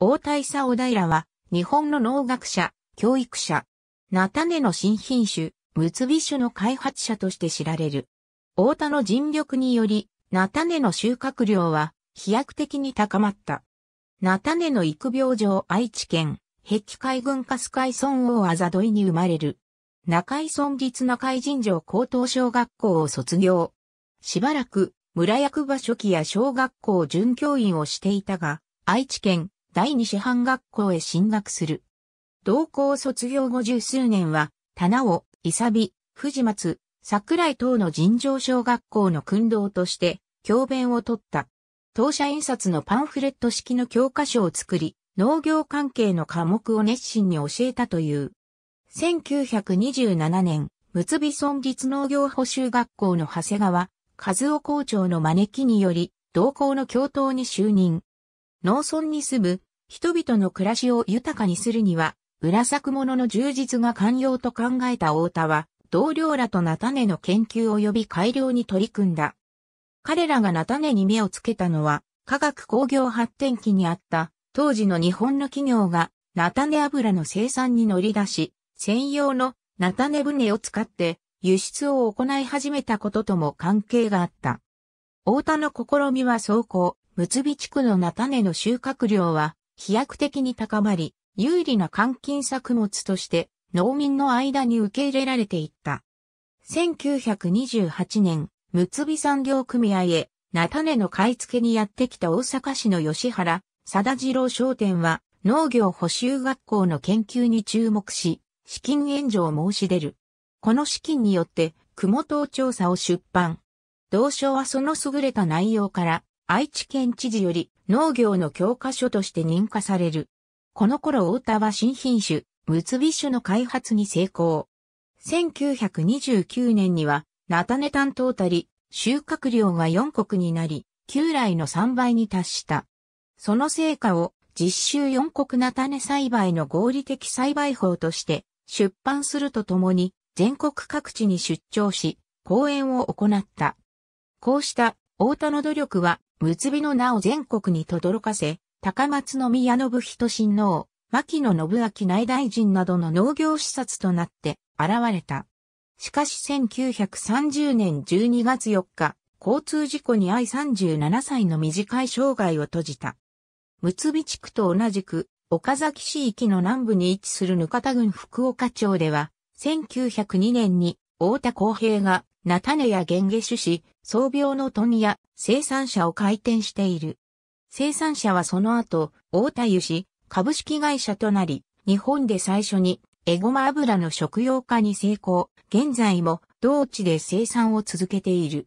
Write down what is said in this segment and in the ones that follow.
大大佐小平は、日本の農学者、教育者、菜種の新品種、むつび種の開発者として知られる。大田の尽力により、菜種の収穫量は飛躍的に高まった。菜種の育病場愛知県、壁海軍カス海村王あざどいに生まれる。中井村立中井神城高等小学校を卒業。しばらく村役場初期や小学校準教員をしていたが、愛知県第二師範学校へ進学する。同校卒業後十数年は、棚尾、伊佐美、藤松、桜井等の尋常小学校の訓導として、教鞭を取った。当社印刷のパンフレット式の教科書を作り、農業関係の科目を熱心に教えたという。1927年、むつび村立農業補修学校の長谷川、和夫校長の招きにより、同校の教頭に就任。農村に住む人々の暮らしを豊かにするには、裏作物の充実が寛容と考えた太田は、同僚らと菜種の研究及び改良に取り組んだ。彼らが菜種に目をつけたのは、科学工業発展期にあった、当時の日本の企業が、菜種油の生産に乗り出し、専用の菜種船を使って輸出を行い始めたこととも関係があった。太田の試みは走行、むつび地区の菜種の収穫量は飛躍的に高まり、有利な換金作物として農民の間に受け入れられていった。1928年、むつび産業組合へ、菜種の買い付けにやってきた大阪市の吉原、貞次郎商店は農業補修学校の研究に注目し、資金援助を申し出る。この資金によって、雲東調査を出版。同省はその優れた内容から、愛知県知事より農業の教科書として認可される。この頃太田は新品種、ムツビ種の開発に成功。1929年には、菜種担当たり、収穫量が4国になり、旧来の3倍に達した。その成果を実習4国菜種栽培の合理的栽培法として出版するとともに全国各地に出張し講演を行った。こうした大田の努力はむつびの名を全国に轟かせ、高松宮信人親王、牧野信明内大臣などの農業視察となって現れた。しかし1930年12月4日、交通事故に遭い37歳の短い生涯を閉じた。むつび地区と同じく、岡崎市域の南部に位置するぬかた郡福岡町では、1902年に、太田公平が菜種や原下種子、装病の問や生産者を開店している。生産者はその後、大田油脂、株式会社となり、日本で最初に、エゴマ油の食用化に成功、現在も同地で生産を続けている。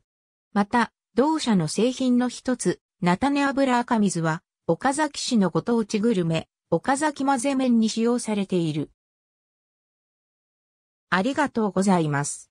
また、同社の製品の一つ、菜種油赤水は、岡崎市のご当地グルメ、岡崎混ぜ麺に使用されている。ありがとうございます。